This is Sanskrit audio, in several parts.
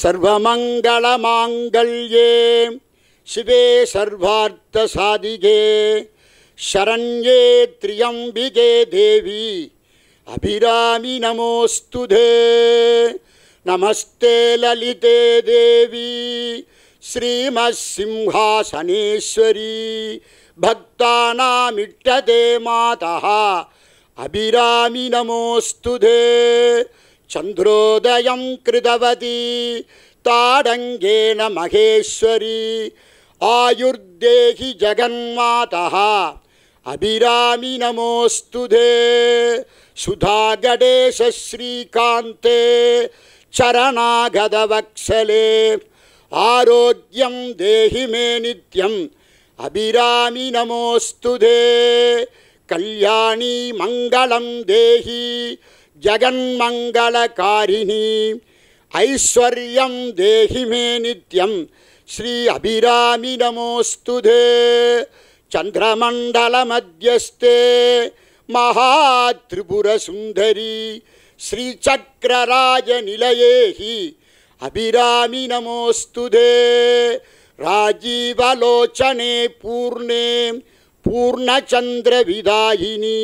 सर्वमङ्गलमाङ्गल्ये शिवे सर्वार्थसाधिके शरण्ये त्र्यम्बिके देवी अभिरामि नमोस्तु धे नमस्ते ललिते देवी श्रीमत्सिंहासनेश्वरी भक्तानामिट्टते मातः अभिरामि नमोऽस्तु धे चन्द्रोदयं कृतवती ताडङ्गेन महेश्वरी आयुर्देहि जगन्मातः अभिरामि नमोऽस्तु दे सुधागणेशश्रीकान्ते चरणागदवक्षले आरोग्यं देहि मे नित्यम् अभिरामि नमोऽस्तु धे कल्याणी मङ्गलं देहि जगन्मङ्गलकारिणी ऐश्वर्यं देहि मे नित्यं श्री अभिरामि नमोऽस्तु धे चन्द्रमण्डलमध्यस्ते श्रीचक्रराजनिलये हि अभिरामि नमोऽस्तु धे राजीवलोचने पूर्णे पूर्णचन्द्रविदायिनी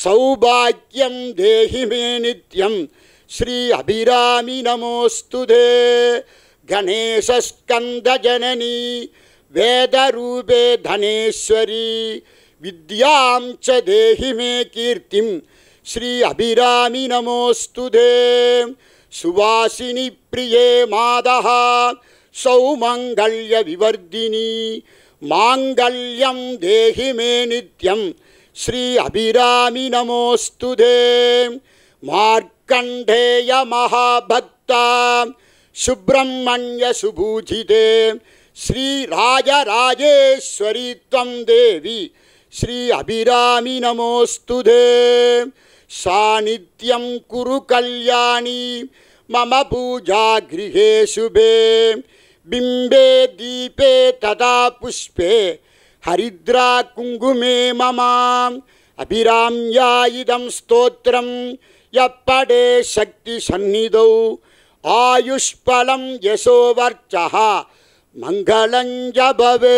सौभाग्यं देहि मे नित्यं श्री अभिरामि नमोऽस्तु दे गणेशस्कन्दजननी वेदरूपे धनेश्वरी विद्यां च देहि मे कीर्तिं श्री अभिरामि नमोऽस्तु दे सुवासिनिप्रिये मातः सौमङ्गल्यविवर्धिनी माङ्गल्यं देहि मे नित्यं ஸ்ரீ அபிராமி நமோஸ்து தே மார்க்கண்டேய மகாபக்தா சுப்பிரமணிய சுபூஜிதே ஸ்ரீராஜராஜேஸ்வரி துவம் தேவி ஸ்ரீ அபிராமி நமோஸ்து தே சாநித்தியம் குரு கல்யாணி மம பூஜா கிரகே சுபே பிம்பே தீபே ததா புஷ்பே हरिद्रा कुङ्गुमे मम अभिराम्या इदं स्तोत्रं यत्पडे शक्तिसन्निधौ आयुष्पलं यशो वर्चः मङ्गलं जभवे